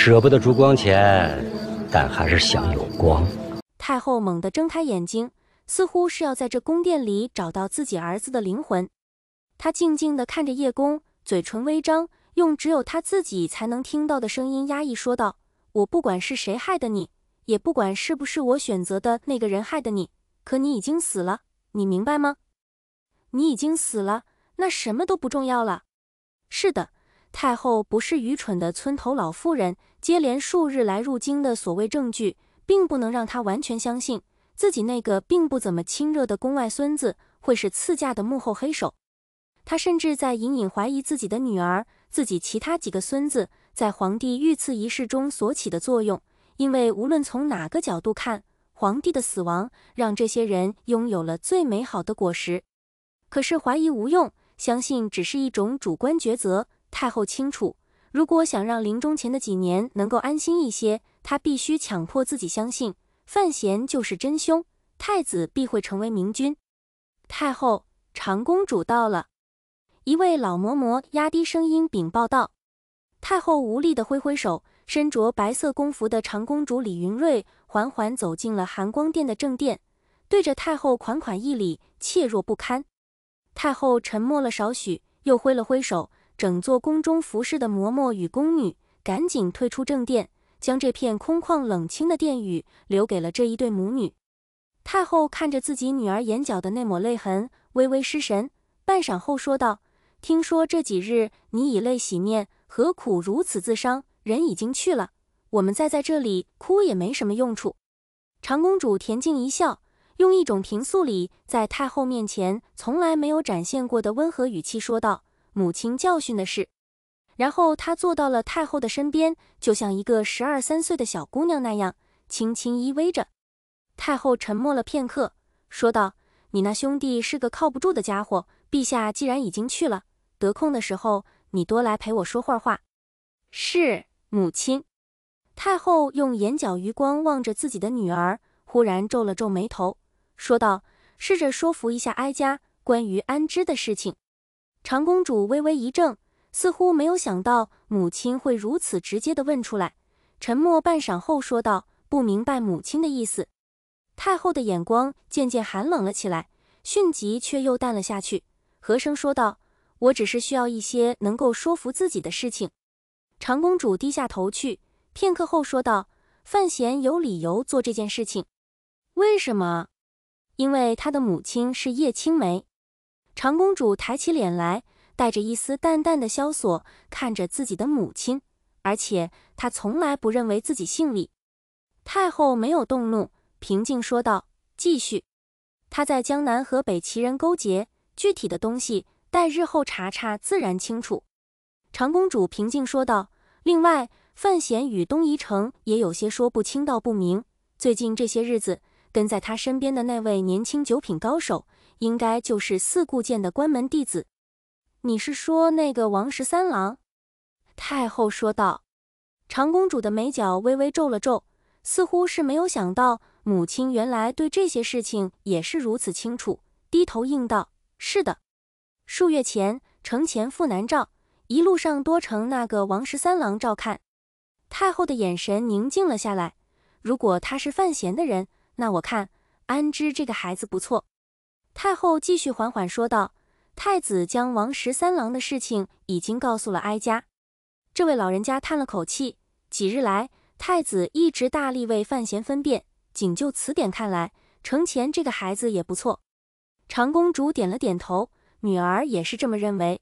舍不得烛光前，但还是想有光。太后猛地睁开眼睛，似乎是要在这宫殿里找到自己儿子的灵魂。她静静地看着叶公，嘴唇微张，用只有她自己才能听到的声音压抑说道：“我不管是谁害的你，也不管是不是我选择的那个人害的你。可你已经死了，你明白吗？你已经死了，那什么都不重要了。是的。”太后不是愚蠢的村头老妇人，接连数日来入京的所谓证据，并不能让她完全相信自己那个并不怎么亲热的宫外孙子会是赐驾的幕后黑手。她甚至在隐隐怀疑自己的女儿、自己其他几个孙子在皇帝遇刺仪式中所起的作用，因为无论从哪个角度看，皇帝的死亡让这些人拥有了最美好的果实。可是怀疑无用，相信只是一种主观抉择。太后清楚，如果想让临终前的几年能够安心一些，她必须强迫自己相信范闲就是真凶，太子必会成为明君。太后，长公主到了。一位老嬷嬷压低声音禀报道。太后无力地挥挥手，身着白色宫服的长公主李云睿缓缓走进了含光殿的正殿，对着太后款款一礼，怯弱不堪。太后沉默了少许，又挥了挥手。整座宫中服侍的嬷嬷与宫女赶紧退出正殿，将这片空旷冷清的殿宇留给了这一对母女。太后看着自己女儿眼角的那抹泪痕，微微失神，半晌后说道：“听说这几日你以泪洗面，何苦如此自伤？人已经去了，我们再在这里哭也没什么用处。”长公主恬静一笑，用一种平素里在太后面前从来没有展现过的温和语气说道。母亲教训的事，然后他坐到了太后的身边，就像一个十二三岁的小姑娘那样，轻轻依偎着。太后沉默了片刻，说道：“你那兄弟是个靠不住的家伙。陛下既然已经去了，得空的时候你多来陪我说会儿话。”是母亲。太后用眼角余光望着自己的女儿，忽然皱了皱眉头，说道：“试着说服一下哀家，关于安之的事情。”长公主微微一怔，似乎没有想到母亲会如此直接的问出来。沉默半晌后，说道：“不明白母亲的意思。”太后的眼光渐渐寒冷了起来，迅疾却又淡了下去。和声说道：“我只是需要一些能够说服自己的事情。”长公主低下头去，片刻后说道：“范闲有理由做这件事情。为什么？因为他的母亲是叶青梅。”长公主抬起脸来，带着一丝淡淡的萧索，看着自己的母亲。而且她从来不认为自己姓李。太后没有动怒，平静说道：“继续。”她在江南和北齐人勾结，具体的东西待日后查查，自然清楚。长公主平静说道：“另外，范闲与东夷城也有些说不清道不明。最近这些日子，跟在他身边的那位年轻九品高手。”应该就是四顾剑的关门弟子。你是说那个王十三郎？太后说道。长公主的眉角微微皱了皱，似乎是没有想到母亲原来对这些事情也是如此清楚，低头应道：“是的。”数月前，城前赴南诏，一路上多承那个王十三郎照看。太后的眼神宁静了下来。如果他是范闲的人，那我看安知这个孩子不错。太后继续缓缓说道：“太子将王十三郎的事情已经告诉了哀家。”这位老人家叹了口气，几日来，太子一直大力为范闲分辨。仅就此点看来，程前这个孩子也不错。长公主点了点头，女儿也是这么认为。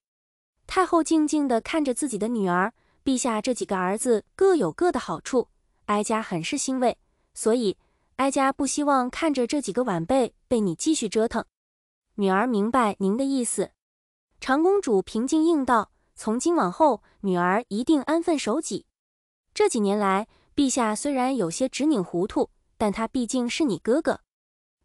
太后静静地看着自己的女儿，陛下这几个儿子各有各的好处，哀家很是欣慰，所以哀家不希望看着这几个晚辈被你继续折腾。女儿明白您的意思，长公主平静应道：“从今往后，女儿一定安分守己。这几年来，陛下虽然有些执拧糊涂，但他毕竟是你哥哥。”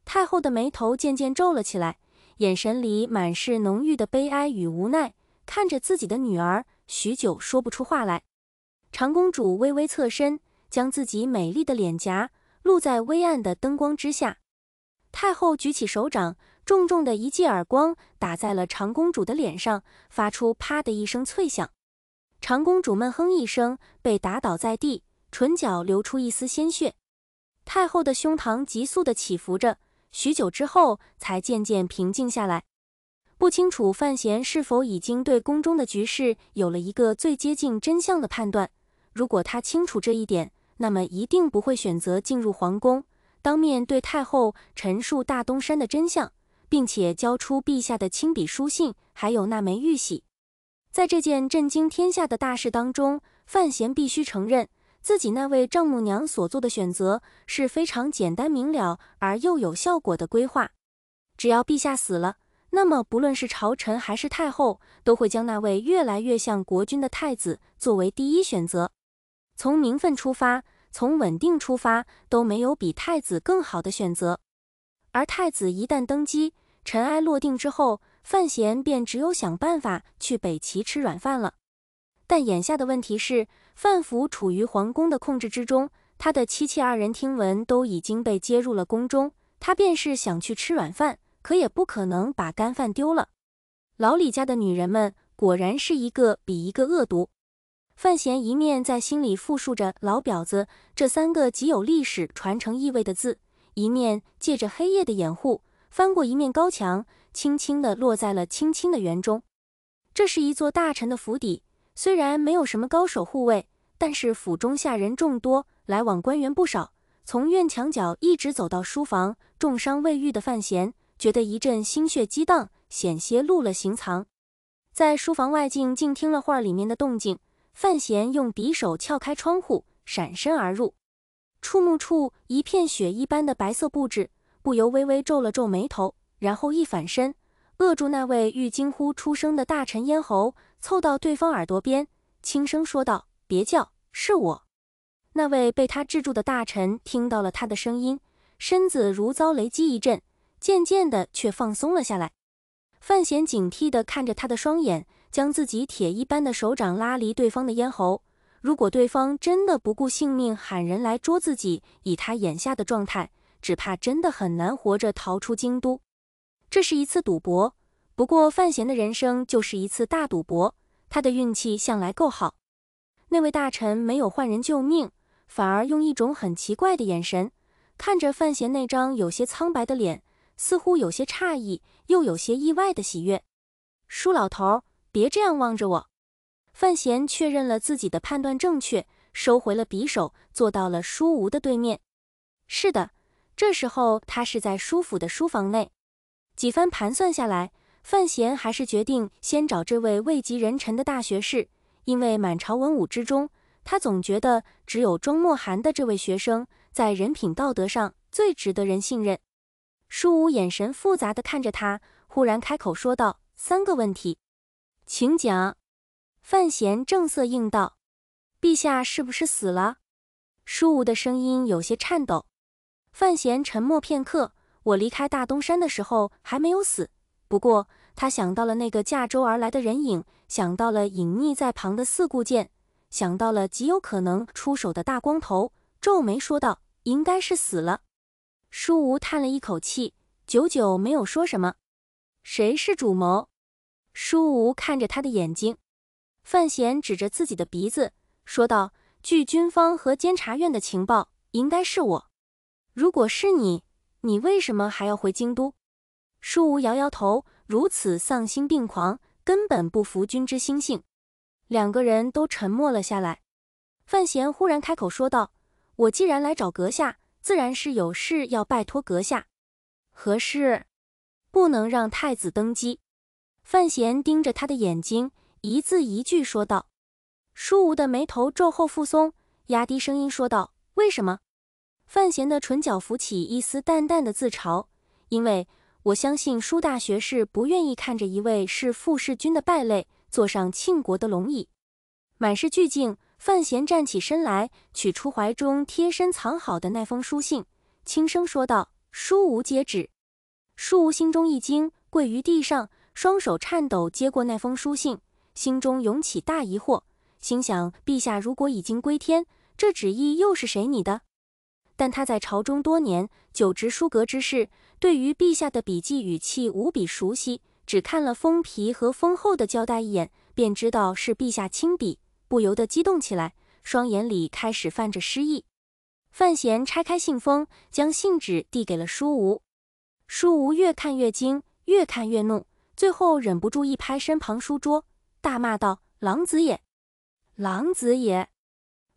太后的眉头渐渐皱了起来，眼神里满是浓郁的悲哀与无奈，看着自己的女儿，许久说不出话来。长公主微微侧身，将自己美丽的脸颊露在微暗的灯光之下。太后举起手掌。重重的一记耳光打在了长公主的脸上，发出啪的一声脆响。长公主闷哼一声，被打倒在地，唇角流出一丝鲜血。太后的胸膛急速的起伏着，许久之后才渐渐平静下来。不清楚范闲是否已经对宫中的局势有了一个最接近真相的判断。如果他清楚这一点，那么一定不会选择进入皇宫，当面对太后陈述大东山的真相。并且交出陛下的亲笔书信，还有那枚玉玺。在这件震惊天下的大事当中，范闲必须承认，自己那位丈母娘所做的选择是非常简单明了而又有效果的规划。只要陛下死了，那么不论是朝臣还是太后，都会将那位越来越像国君的太子作为第一选择。从名分出发，从稳定出发，都没有比太子更好的选择。而太子一旦登基，尘埃落定之后，范闲便只有想办法去北齐吃软饭了。但眼下的问题是，范府处于皇宫的控制之中，他的妻妾二人听闻都已经被接入了宫中。他便是想去吃软饭，可也不可能把干饭丢了。老李家的女人们果然是一个比一个恶毒。范闲一面在心里复述着“老婊子”这三个极有历史传承意味的字，一面借着黑夜的掩护。翻过一面高墙，轻轻地落在了青青的园中。这是一座大臣的府邸，虽然没有什么高手护卫，但是府中下人众多，来往官员不少。从院墙角一直走到书房，重伤未愈的范闲觉得一阵心血激荡，险些露了行藏。在书房外静静听了会儿里面的动静，范闲用匕首撬开窗户，闪身而入。触目处一片雪一般的白色布置。不由微微皱了皱眉头，然后一反身，扼住那位欲惊呼出声的大臣咽喉，凑到对方耳朵边，轻声说道：“别叫，是我。”那位被他制住的大臣听到了他的声音，身子如遭雷击一震，渐渐的却放松了下来。范闲警惕地看着他的双眼，将自己铁一般的手掌拉离对方的咽喉。如果对方真的不顾性命喊人来捉自己，以他眼下的状态。只怕真的很难活着逃出京都。这是一次赌博，不过范闲的人生就是一次大赌博。他的运气向来够好。那位大臣没有换人救命，反而用一种很奇怪的眼神看着范闲那张有些苍白的脸，似乎有些诧异，又有些意外的喜悦。舒老头，别这样望着我。范闲确认了自己的判断正确，收回了匕首，坐到了舒无的对面。是的。这时候，他是在舒府的书房内，几番盘算下来，范闲还是决定先找这位位极人臣的大学士，因为满朝文武之中，他总觉得只有庄墨寒的这位学生在人品道德上最值得人信任。舒武眼神复杂的看着他，忽然开口说道：“三个问题，请讲。”范闲正色应道：“陛下是不是死了？”舒武的声音有些颤抖。范闲沉默片刻。我离开大东山的时候还没有死。不过，他想到了那个驾舟而来的人影，想到了隐匿在旁的四顾剑，想到了极有可能出手的大光头，皱眉说道：“应该是死了。”舒无叹了一口气，久久没有说什么。谁是主谋？舒无看着他的眼睛。范闲指着自己的鼻子说道：“据军方和监察院的情报，应该是我。”如果是你，你为什么还要回京都？舒无摇摇头，如此丧心病狂，根本不服君之心性。两个人都沉默了下来。范闲忽然开口说道：“我既然来找阁下，自然是有事要拜托阁下。何事？不能让太子登基。”范闲盯着他的眼睛，一字一句说道：“舒无的眉头皱后复松，压低声音说道：为什么？”范闲的唇角浮起一丝淡淡的自嘲，因为我相信舒大学士不愿意看着一位是傅氏君的败类坐上庆国的龙椅。满是惧敬，范闲站起身来，取出怀中贴身藏好的那封书信，轻声说道：“书无接旨。”舒无心中一惊，跪于地上，双手颤抖接过那封书信，心中涌起大疑惑，心想：陛下如果已经归天，这旨意又是谁拟的？但他在朝中多年，久执书阁之事，对于陛下的笔迹语气无比熟悉。只看了封皮和封后的胶带一眼，便知道是陛下亲笔，不由得激动起来，双眼里开始泛着诗意。范闲拆开信封，将信纸递给了舒无。舒无越看越惊，越看越怒，最后忍不住一拍身旁书桌，大骂道：“狼子也，狼子也！”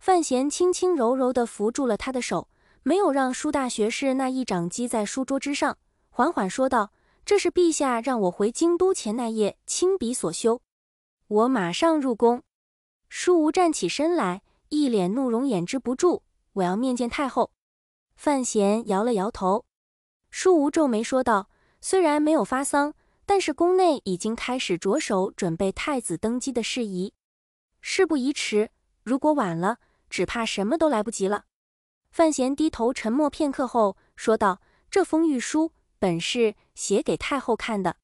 范闲轻轻柔柔地扶住了他的手。没有让舒大学士那一掌击在书桌之上，缓缓说道：“这是陛下让我回京都前那夜亲笔所修。”我马上入宫。舒无站起身来，一脸怒容，掩之不住：“我要面见太后。”范闲摇了摇头。舒无皱眉说道：“虽然没有发丧，但是宫内已经开始着手准备太子登基的事宜。事不宜迟，如果晚了，只怕什么都来不及了。”范闲低头沉默片刻后说道：“这封御书本是写给太后看的。”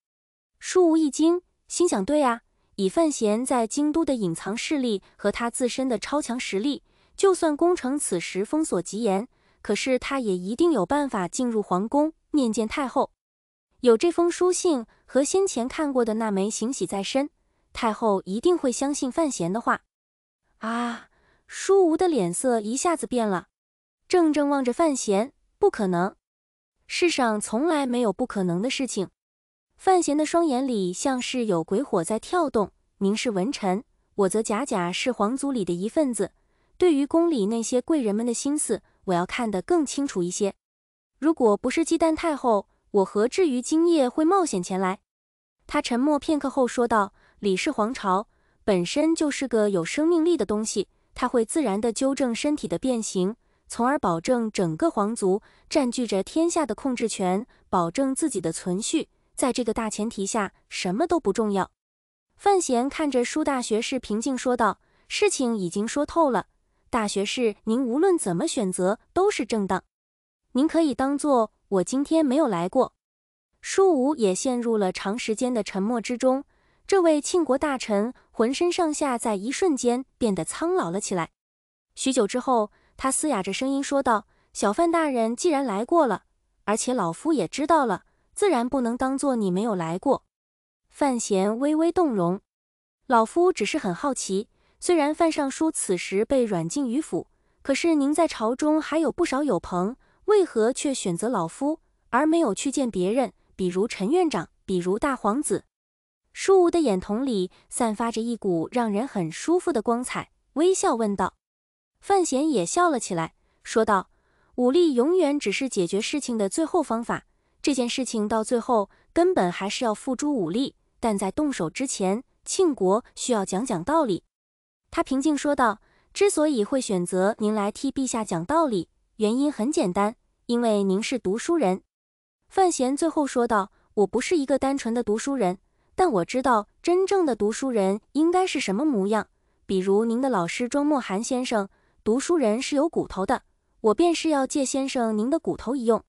书无一惊，心想：“对啊，以范闲在京都的隐藏势力和他自身的超强实力，就算宫城此时封锁极严，可是他也一定有办法进入皇宫面见太后。有这封书信和先前看过的那枚行玺在身，太后一定会相信范闲的话。”啊！书无的脸色一下子变了。怔怔望着范闲，不可能，世上从来没有不可能的事情。范闲的双眼里像是有鬼火在跳动。凝视文臣，我则假假是皇族里的一份子。对于宫里那些贵人们的心思，我要看得更清楚一些。如果不是忌惮太后，我何至于今夜会冒险前来？他沉默片刻后说道：“李氏皇朝本身就是个有生命力的东西，它会自然的纠正身体的变形。”从而保证整个皇族占据着天下的控制权，保证自己的存续。在这个大前提下，什么都不重要。范闲看着舒大学士，平静说道：“事情已经说透了，大学士，您无论怎么选择都是正当。您可以当做我今天没有来过。”舒武也陷入了长时间的沉默之中。这位庆国大臣浑身上下在一瞬间变得苍老了起来。许久之后。他嘶哑着声音说道：“小范大人既然来过了，而且老夫也知道了，自然不能当做你没有来过。”范闲微微动容，老夫只是很好奇，虽然范尚书此时被软禁于府，可是您在朝中还有不少友朋，为何却选择老夫而没有去见别人？比如陈院长，比如大皇子。舒无的眼瞳里散发着一股让人很舒服的光彩，微笑问道。范闲也笑了起来，说道：“武力永远只是解决事情的最后方法。这件事情到最后，根本还是要付诸武力。但在动手之前，庆国需要讲讲道理。”他平静说道：“之所以会选择您来替陛下讲道理，原因很简单，因为您是读书人。”范闲最后说道：“我不是一个单纯的读书人，但我知道真正的读书人应该是什么模样。比如您的老师庄墨涵先生。”读书人是有骨头的，我便是要借先生您的骨头一用。